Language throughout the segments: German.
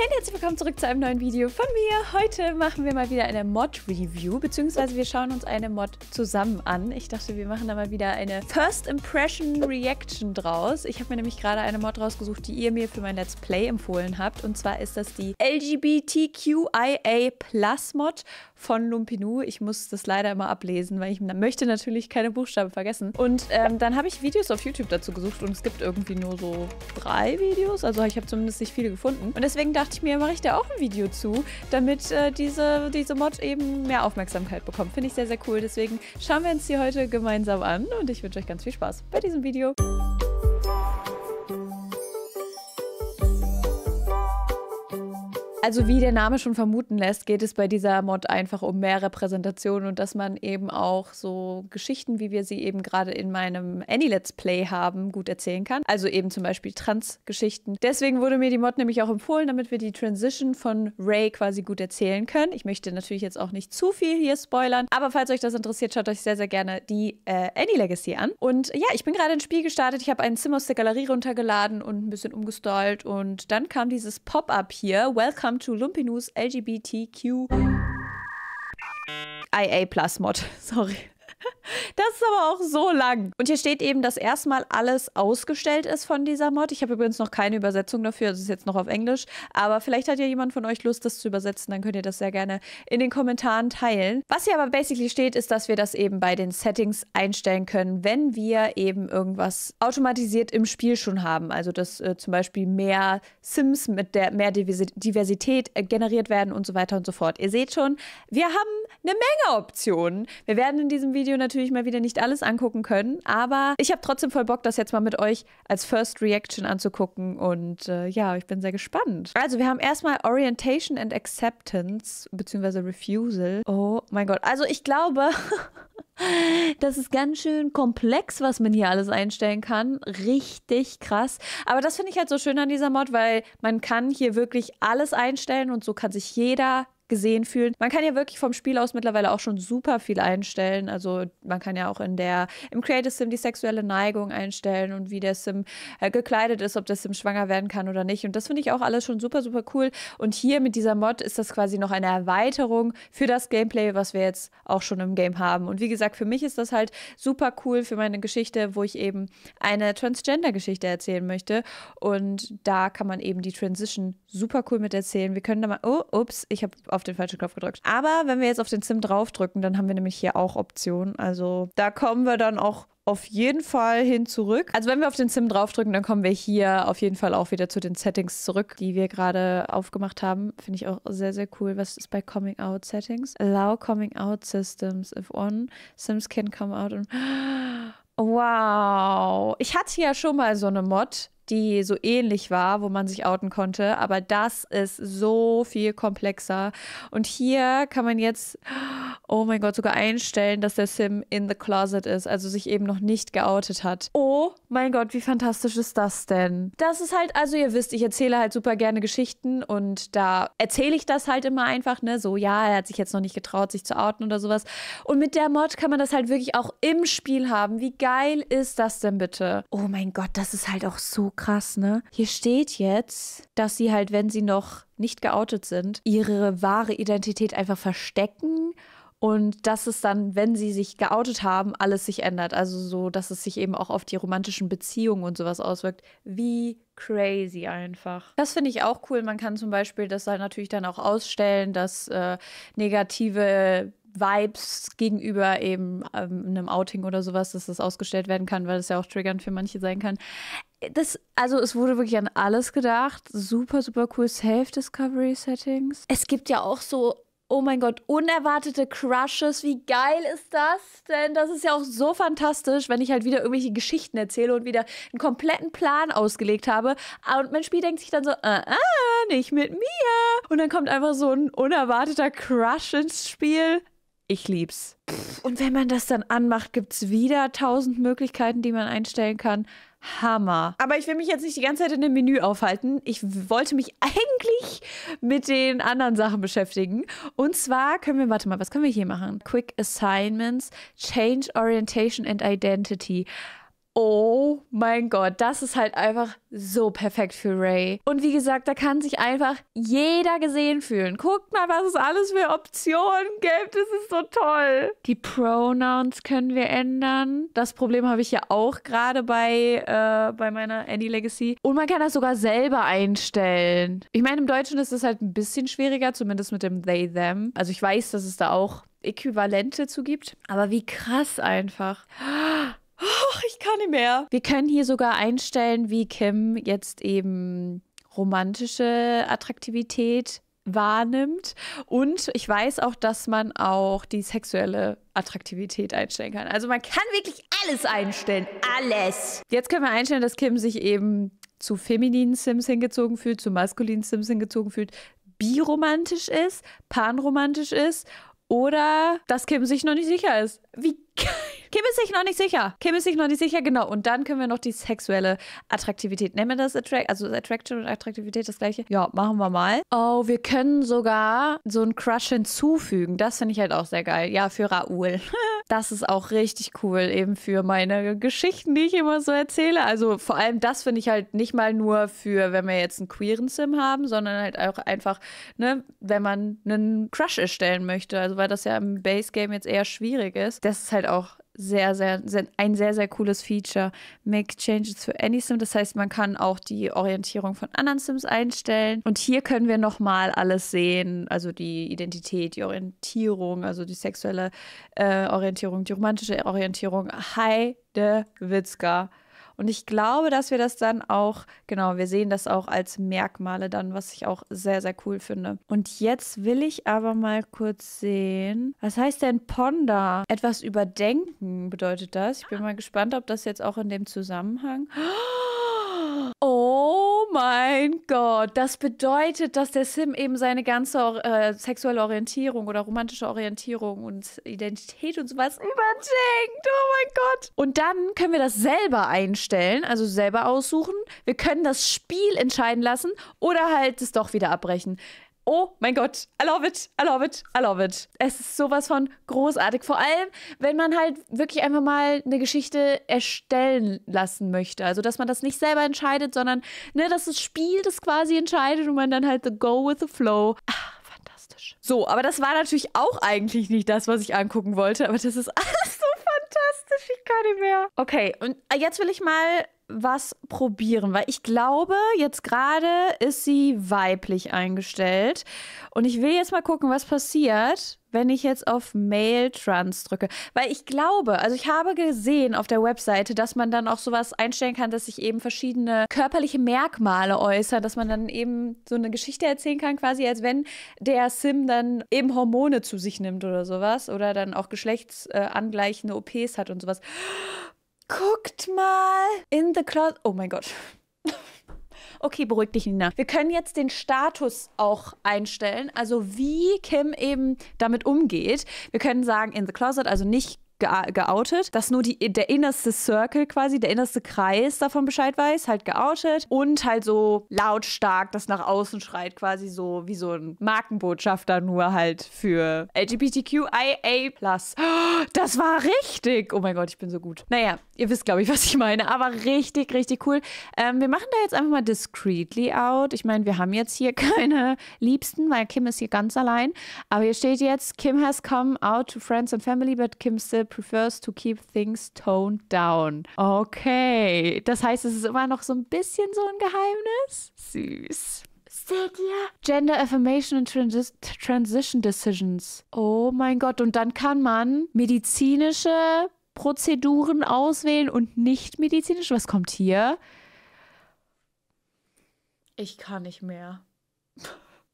Hey herzlich willkommen zurück zu einem neuen Video von mir. Heute machen wir mal wieder eine Mod-Review, beziehungsweise wir schauen uns eine Mod zusammen an. Ich dachte, wir machen da mal wieder eine First Impression Reaction draus. Ich habe mir nämlich gerade eine Mod rausgesucht, die ihr mir für mein Let's Play empfohlen habt. Und zwar ist das die LGBTQIA Plus Mod von Lumpinu. Ich muss das leider immer ablesen, weil ich möchte natürlich keine Buchstaben vergessen. Und ähm, dann habe ich Videos auf YouTube dazu gesucht und es gibt irgendwie nur so drei Videos. Also ich habe zumindest nicht viele gefunden. Und deswegen dachte dachte ich mir, mache ich da auch ein Video zu, damit äh, diese, diese Mod eben mehr Aufmerksamkeit bekommt. Finde ich sehr, sehr cool. Deswegen schauen wir uns die heute gemeinsam an und ich wünsche euch ganz viel Spaß bei diesem Video. Also wie der Name schon vermuten lässt, geht es bei dieser Mod einfach um mehr Repräsentation und dass man eben auch so Geschichten, wie wir sie eben gerade in meinem Any-Let's Play haben, gut erzählen kann. Also eben zum Beispiel Trans-Geschichten. Deswegen wurde mir die Mod nämlich auch empfohlen, damit wir die Transition von Ray quasi gut erzählen können. Ich möchte natürlich jetzt auch nicht zu viel hier spoilern, aber falls euch das interessiert, schaut euch sehr, sehr gerne die äh, Any Legacy an. Und ja, ich bin gerade ins Spiel gestartet. Ich habe einen Sim aus der Galerie runtergeladen und ein bisschen umgestylt und dann kam dieses Pop-up hier. Welcome Welcome to Lumpinus LGBTQ IA Plus Mod. Sorry. Das ist aber auch so lang. Und hier steht eben, dass erstmal alles ausgestellt ist von dieser Mod. Ich habe übrigens noch keine Übersetzung dafür, das ist jetzt noch auf Englisch. Aber vielleicht hat ja jemand von euch Lust, das zu übersetzen, dann könnt ihr das sehr gerne in den Kommentaren teilen. Was hier aber basically steht, ist, dass wir das eben bei den Settings einstellen können, wenn wir eben irgendwas automatisiert im Spiel schon haben. Also dass äh, zum Beispiel mehr Sims mit der mehr Diversität äh, generiert werden und so weiter und so fort. Ihr seht schon, wir haben eine Menge Optionen. Wir werden in diesem Video Video natürlich mal wieder nicht alles angucken können, aber ich habe trotzdem voll Bock, das jetzt mal mit euch als First Reaction anzugucken und äh, ja, ich bin sehr gespannt. Also wir haben erstmal Orientation and Acceptance bzw. Refusal. Oh mein Gott, also ich glaube, das ist ganz schön komplex, was man hier alles einstellen kann. Richtig krass. Aber das finde ich halt so schön an dieser Mod, weil man kann hier wirklich alles einstellen und so kann sich jeder gesehen fühlen. Man kann ja wirklich vom Spiel aus mittlerweile auch schon super viel einstellen. Also man kann ja auch in der im Creative Sim die sexuelle Neigung einstellen und wie der Sim äh, gekleidet ist, ob der Sim schwanger werden kann oder nicht. Und das finde ich auch alles schon super super cool. Und hier mit dieser Mod ist das quasi noch eine Erweiterung für das Gameplay, was wir jetzt auch schon im Game haben. Und wie gesagt, für mich ist das halt super cool für meine Geschichte, wo ich eben eine Transgender-Geschichte erzählen möchte. Und da kann man eben die Transition super cool mit erzählen. Wir können da mal, oh, ups, ich habe auf den falschen Knopf gedrückt. Aber wenn wir jetzt auf den Sim draufdrücken, dann haben wir nämlich hier auch Optionen. Also da kommen wir dann auch auf jeden Fall hin zurück. Also wenn wir auf den Sim draufdrücken, dann kommen wir hier auf jeden Fall auch wieder zu den Settings zurück, die wir gerade aufgemacht haben. Finde ich auch sehr, sehr cool. Was ist bei Coming Out Settings? Allow Coming Out Systems if one Sims can come out and... Wow. Ich hatte ja schon mal so eine Mod, die so ähnlich war, wo man sich outen konnte. Aber das ist so viel komplexer. Und hier kann man jetzt oh mein Gott, sogar einstellen, dass der Sim in the closet ist, also sich eben noch nicht geoutet hat. Oh mein Gott, wie fantastisch ist das denn? Das ist halt, also ihr wisst, ich erzähle halt super gerne Geschichten und da erzähle ich das halt immer einfach, ne? So, ja, er hat sich jetzt noch nicht getraut, sich zu outen oder sowas. Und mit der Mod kann man das halt wirklich auch im Spiel haben. Wie geil ist das denn bitte? Oh mein Gott, das ist halt auch so krass, ne? Hier steht jetzt, dass sie halt, wenn sie noch nicht geoutet sind, ihre wahre Identität einfach verstecken und dass es dann, wenn sie sich geoutet haben, alles sich ändert. Also so, dass es sich eben auch auf die romantischen Beziehungen und sowas auswirkt. Wie crazy einfach. Das finde ich auch cool. Man kann zum Beispiel das dann natürlich dann auch ausstellen, dass äh, negative Vibes gegenüber eben ähm, einem Outing oder sowas, dass das ausgestellt werden kann, weil das ja auch triggernd für manche sein kann. Das, also es wurde wirklich an alles gedacht. Super, super cool Safe discovery settings Es gibt ja auch so Oh mein Gott, unerwartete Crushes, wie geil ist das? Denn das ist ja auch so fantastisch, wenn ich halt wieder irgendwelche Geschichten erzähle und wieder einen kompletten Plan ausgelegt habe. Ah, und mein Spiel denkt sich dann so, ah, ah nicht mit mir. Und dann kommt einfach so ein unerwarteter Crush ins Spiel. Ich lieb's. und wenn man das dann anmacht, gibt's wieder tausend Möglichkeiten, die man einstellen kann. Hammer. Aber ich will mich jetzt nicht die ganze Zeit in dem Menü aufhalten. Ich wollte mich eigentlich mit den anderen Sachen beschäftigen. Und zwar können wir, warte mal, was können wir hier machen? Quick Assignments, Change Orientation and Identity. Oh mein Gott, das ist halt einfach so perfekt für Ray. Und wie gesagt, da kann sich einfach jeder gesehen fühlen. Guckt mal, was es alles für Optionen gibt. Das ist so toll. Die Pronouns können wir ändern. Das Problem habe ich ja auch gerade bei, äh, bei meiner Annie Legacy. Und man kann das sogar selber einstellen. Ich meine, im Deutschen ist das halt ein bisschen schwieriger, zumindest mit dem They, Them. Also ich weiß, dass es da auch Äquivalente zu gibt. Aber wie krass einfach. Oh, ich kann nicht mehr. Wir können hier sogar einstellen, wie Kim jetzt eben romantische Attraktivität wahrnimmt. Und ich weiß auch, dass man auch die sexuelle Attraktivität einstellen kann. Also man kann wirklich alles einstellen. Alles. Jetzt können wir einstellen, dass Kim sich eben zu femininen Sims hingezogen fühlt, zu maskulinen Sims hingezogen fühlt, biromantisch ist, panromantisch ist oder dass Kim sich noch nicht sicher ist. Wie Kim ist sich noch nicht sicher. Kim ist sich noch nicht sicher, genau. Und dann können wir noch die sexuelle Attraktivität. Nennen wir das Attract, also Attraction und Attraktivität das gleiche? Ja, machen wir mal. Oh, wir können sogar so einen Crush hinzufügen. Das finde ich halt auch sehr geil. Ja, für Raoul. das ist auch richtig cool, eben für meine Geschichten, die ich immer so erzähle. Also vor allem das finde ich halt nicht mal nur für, wenn wir jetzt einen queeren Sim haben, sondern halt auch einfach, ne, wenn man einen Crush erstellen möchte. Also weil das ja im Base Game jetzt eher schwierig ist. Das ist halt auch sehr, sehr, sehr, ein sehr, sehr cooles Feature. Make Changes für Any Sim. Das heißt, man kann auch die Orientierung von anderen Sims einstellen. Und hier können wir nochmal alles sehen. Also die Identität, die Orientierung, also die sexuelle äh, Orientierung, die romantische Orientierung. Heide Witzka. Und ich glaube, dass wir das dann auch, genau, wir sehen das auch als Merkmale dann, was ich auch sehr, sehr cool finde. Und jetzt will ich aber mal kurz sehen, was heißt denn Ponder? Etwas überdenken bedeutet das. Ich bin mal gespannt, ob das jetzt auch in dem Zusammenhang. Oh! mein Gott, das bedeutet, dass der Sim eben seine ganze äh, sexuelle Orientierung oder romantische Orientierung und Identität und sowas überdenkt. Oh mein Gott. Und dann können wir das selber einstellen, also selber aussuchen. Wir können das Spiel entscheiden lassen oder halt es doch wieder abbrechen. Oh mein Gott, I love it, I love it, I love it. Es ist sowas von großartig. Vor allem, wenn man halt wirklich einfach mal eine Geschichte erstellen lassen möchte. Also, dass man das nicht selber entscheidet, sondern ne, dass das Spiel das quasi entscheidet und man dann halt the go with the flow. Ach, fantastisch. So, aber das war natürlich auch eigentlich nicht das, was ich angucken wollte, aber das ist alles so fantastisch. Ich kann nicht mehr. Okay, und äh, jetzt will ich mal was probieren, weil ich glaube, jetzt gerade ist sie weiblich eingestellt. Und ich will jetzt mal gucken, was passiert, wenn ich jetzt auf Male Trans drücke. Weil ich glaube, also ich habe gesehen auf der Webseite, dass man dann auch sowas einstellen kann, dass sich eben verschiedene körperliche Merkmale äußern, dass man dann eben so eine Geschichte erzählen kann, quasi als wenn der Sim dann eben Hormone zu sich nimmt oder sowas oder dann auch geschlechtsangleichende OPs hat und sowas. Guckt mal. In the closet. Oh mein Gott. Okay, beruhig dich, Nina. Wir können jetzt den Status auch einstellen, also wie Kim eben damit umgeht. Wir können sagen in the closet, also nicht geoutet, dass nur die, der innerste Circle quasi, der innerste Kreis davon Bescheid weiß, halt geoutet und halt so lautstark das nach außen schreit, quasi so wie so ein Markenbotschafter nur halt für LGBTQIA+. Oh, das war richtig! Oh mein Gott, ich bin so gut. Naja, ihr wisst, glaube ich, was ich meine, aber richtig, richtig cool. Ähm, wir machen da jetzt einfach mal discreetly out. Ich meine, wir haben jetzt hier keine Liebsten, weil Kim ist hier ganz allein. Aber hier steht jetzt, Kim has come out to friends and family, but Kim still prefers to keep things toned down. Okay, das heißt, es ist immer noch so ein bisschen so ein Geheimnis? Süß. Seht ihr? Gender Affirmation and Transi Transition Decisions. Oh mein Gott, und dann kann man medizinische Prozeduren auswählen und nicht medizinische. Was kommt hier? Ich kann nicht mehr.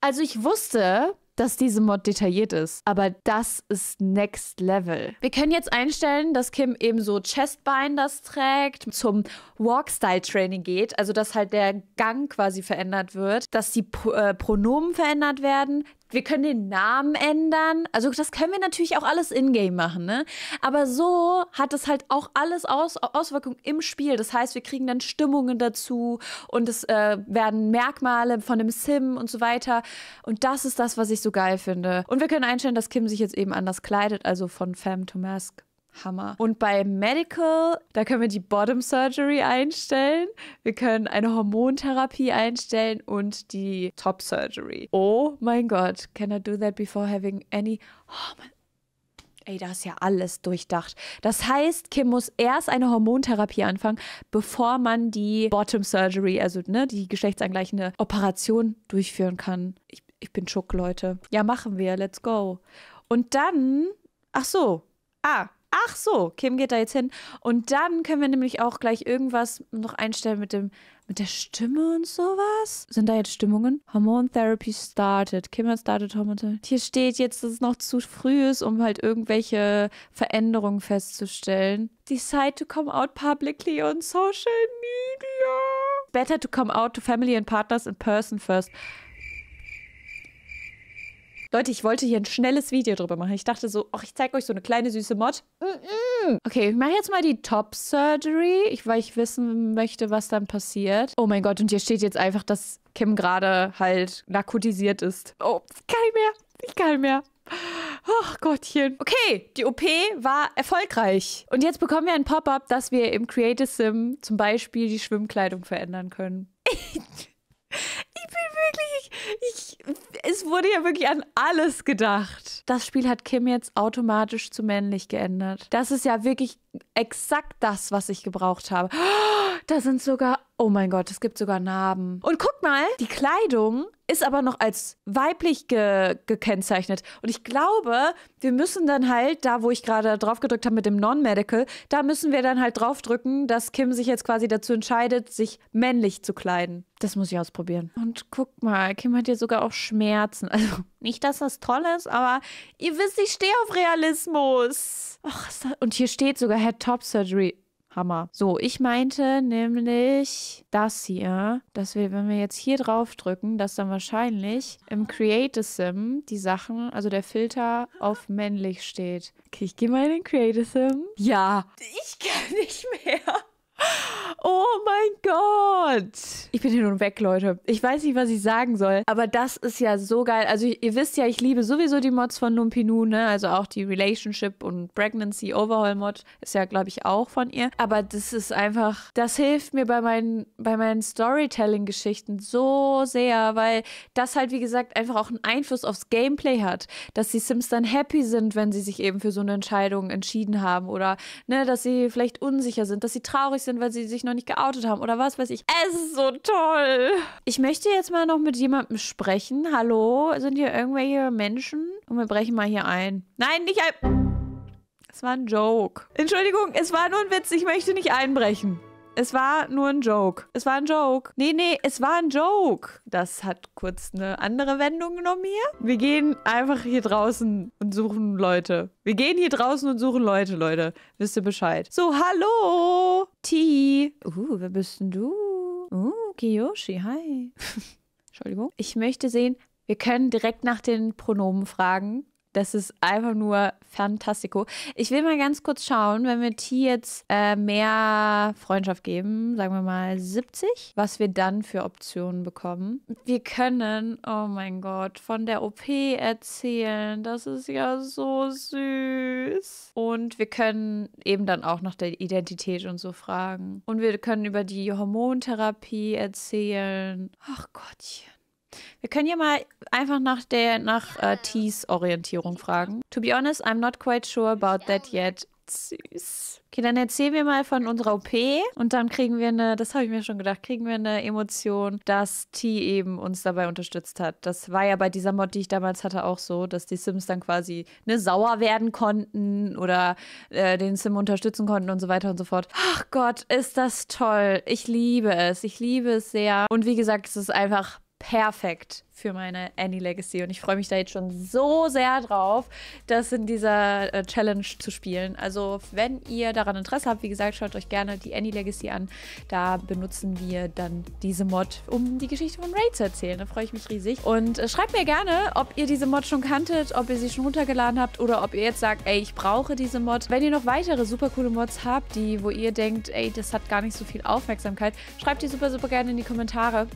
Also ich wusste, dass diese Mod detailliert ist. Aber das ist Next Level. Wir können jetzt einstellen, dass Kim eben so Chestbinders trägt, zum Walk-Style-Training geht, also dass halt der Gang quasi verändert wird, dass die Pro äh, Pronomen verändert werden, wir können den Namen ändern. Also das können wir natürlich auch alles in-game machen, ne? Aber so hat es halt auch alles Aus Auswirkungen im Spiel. Das heißt, wir kriegen dann Stimmungen dazu und es äh, werden Merkmale von dem Sim und so weiter. Und das ist das, was ich so geil finde. Und wir können einstellen, dass Kim sich jetzt eben anders kleidet, also von Femme to Mask Hammer. Und bei Medical, da können wir die Bottom Surgery einstellen, wir können eine Hormontherapie einstellen und die Top Surgery. Oh mein Gott, can I do that before having any... Oh mein Ey, da ist ja alles durchdacht. Das heißt, Kim muss erst eine Hormontherapie anfangen, bevor man die Bottom Surgery, also ne, die geschlechtsangleichende Operation durchführen kann. Ich, ich bin schock, Leute. Ja, machen wir. Let's go. Und dann, ach so. Ah, ach so, Kim geht da jetzt hin. Und dann können wir nämlich auch gleich irgendwas noch einstellen mit dem, mit der Stimme und sowas. Sind da jetzt Stimmungen? Hormone Therapy started. Kim hat started Hormone Therapy. Hier steht jetzt, dass es noch zu früh ist, um halt irgendwelche Veränderungen festzustellen. Decide to come out publicly on social media. Better to come out to family and partners in person first. Leute, ich wollte hier ein schnelles Video drüber machen. Ich dachte so, ach, ich zeige euch so eine kleine süße Mod. Mm -mm. Okay, ich mache jetzt mal die Top Surgery, weil ich wissen möchte, was dann passiert. Oh mein Gott, und hier steht jetzt einfach, dass Kim gerade halt narkotisiert ist. Oh, kann ich mehr. Ich kann mehr. Ach Gottchen. Okay, die OP war erfolgreich. Und jetzt bekommen wir ein Pop-up, dass wir im Creative Sim zum Beispiel die Schwimmkleidung verändern können. ich bin wirklich, ich es wurde ja wirklich an alles gedacht. Das Spiel hat Kim jetzt automatisch zu männlich geändert. Das ist ja wirklich exakt das, was ich gebraucht habe. Da sind sogar Oh mein Gott, es gibt sogar Narben. Und guck mal, die Kleidung ist aber noch als weiblich ge gekennzeichnet. Und ich glaube, wir müssen dann halt, da wo ich gerade drauf gedrückt habe mit dem Non-Medical, da müssen wir dann halt draufdrücken, dass Kim sich jetzt quasi dazu entscheidet, sich männlich zu kleiden. Das muss ich ausprobieren. Und guck mal, Kim hat hier sogar auch Schmerzen. Also nicht, dass das toll ist, aber ihr wisst, ich stehe auf Realismus. Och, ist das und hier steht sogar Head Top Surgery. Hammer. So, ich meinte nämlich das hier, dass wir, wenn wir jetzt hier drauf drücken, dass dann wahrscheinlich im Create -a Sim die Sachen, also der Filter auf männlich steht. Okay, ich gehe mal in den Create -a Sim. Ja. Ich kann nicht mehr. Oh mein Gott. Ich bin hier nun weg, Leute. Ich weiß nicht, was ich sagen soll. Aber das ist ja so geil. Also ihr wisst ja, ich liebe sowieso die Mods von Numpinu, ne? Also auch die Relationship und Pregnancy Overhaul Mod ist ja, glaube ich, auch von ihr. Aber das ist einfach, das hilft mir bei meinen, bei meinen Storytelling-Geschichten so sehr, weil das halt, wie gesagt, einfach auch einen Einfluss aufs Gameplay hat. Dass die Sims dann happy sind, wenn sie sich eben für so eine Entscheidung entschieden haben oder, ne, dass sie vielleicht unsicher sind, dass sie traurig sind sind, weil sie sich noch nicht geoutet haben oder was weiß ich. Es ist so toll. Ich möchte jetzt mal noch mit jemandem sprechen. Hallo, sind hier irgendwelche Menschen? Und wir brechen mal hier ein. Nein, nicht ein... Es war ein Joke. Entschuldigung, es war nur ein Witz. Ich möchte nicht einbrechen. Es war nur ein Joke. Es war ein Joke. Nee, nee, es war ein Joke. Das hat kurz eine andere Wendung genommen hier. Wir gehen einfach hier draußen und suchen Leute. Wir gehen hier draußen und suchen Leute, Leute. Wisst ihr Bescheid. So, hallo. T. Uh, wer bist denn du? Uh, Kiyoshi, hi. Entschuldigung. Ich möchte sehen, wir können direkt nach den Pronomen fragen. Das ist einfach nur fantastico. Ich will mal ganz kurz schauen, wenn wir T jetzt äh, mehr Freundschaft geben, sagen wir mal 70, was wir dann für Optionen bekommen. Wir können, oh mein Gott, von der OP erzählen. Das ist ja so süß. Und wir können eben dann auch nach der Identität und so fragen. Und wir können über die Hormontherapie erzählen. Ach Gottchen. Wir können hier mal einfach nach der nach äh, Tees Orientierung fragen. To be honest, I'm not quite sure about that yet. Süß. Okay, dann erzählen wir mal von unserer OP und dann kriegen wir eine, das habe ich mir schon gedacht, kriegen wir eine Emotion, dass T eben uns dabei unterstützt hat. Das war ja bei dieser Mod, die ich damals hatte, auch so, dass die Sims dann quasi ne, sauer werden konnten oder äh, den Sim unterstützen konnten und so weiter und so fort. Ach Gott, ist das toll. Ich liebe es. Ich liebe es sehr. Und wie gesagt, es ist einfach perfekt für meine Annie Legacy und ich freue mich da jetzt schon so sehr drauf, das in dieser äh, Challenge zu spielen. Also wenn ihr daran Interesse habt, wie gesagt, schaut euch gerne die Annie Legacy an. Da benutzen wir dann diese Mod, um die Geschichte von Ray zu erzählen. Da freue ich mich riesig. Und äh, schreibt mir gerne, ob ihr diese Mod schon kanntet, ob ihr sie schon runtergeladen habt oder ob ihr jetzt sagt, ey, ich brauche diese Mod. Wenn ihr noch weitere super coole Mods habt, die, wo ihr denkt, ey, das hat gar nicht so viel Aufmerksamkeit, schreibt die super, super gerne in die Kommentare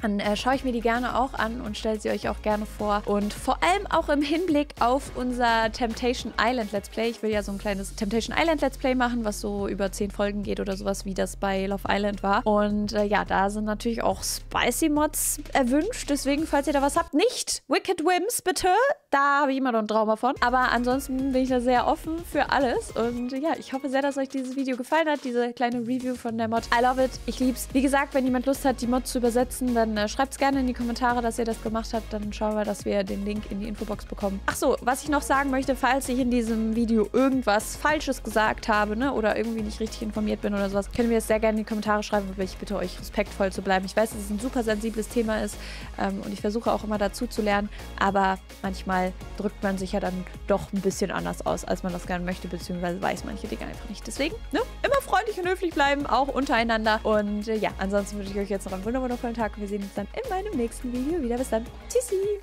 dann äh, schaue ich mir die gerne auch an und stelle sie euch auch gerne vor. Und vor allem auch im Hinblick auf unser Temptation Island Let's Play. Ich will ja so ein kleines Temptation Island Let's Play machen, was so über zehn Folgen geht oder sowas, wie das bei Love Island war. Und äh, ja, da sind natürlich auch Spicy Mods erwünscht. Deswegen, falls ihr da was habt, nicht Wicked Whims, bitte da habe ich immer noch ein Trauma von. Aber ansonsten bin ich da sehr offen für alles. Und ja, ich hoffe sehr, dass euch dieses Video gefallen hat, diese kleine Review von der Mod. I love it. Ich lieb's. Wie gesagt, wenn jemand Lust hat, die Mod zu übersetzen, dann äh, schreibt es gerne in die Kommentare, dass ihr das gemacht habt. Dann schauen wir, dass wir den Link in die Infobox bekommen. Ach so, was ich noch sagen möchte, falls ich in diesem Video irgendwas Falsches gesagt habe, ne, oder irgendwie nicht richtig informiert bin oder sowas, können wir es sehr gerne in die Kommentare schreiben, aber ich bitte euch, respektvoll zu bleiben. Ich weiß, dass es ein super sensibles Thema ist ähm, und ich versuche auch immer dazu zu lernen, aber manchmal manchmal drückt man sich ja dann doch ein bisschen anders aus, als man das gerne möchte, beziehungsweise weiß manche Dinge einfach nicht. Deswegen, ne? Immer freundlich und höflich bleiben, auch untereinander. Und äh, ja, ansonsten wünsche ich euch jetzt noch einen wundervollen Tag wir sehen uns dann in meinem nächsten Video wieder. Bis dann. Tschüssi.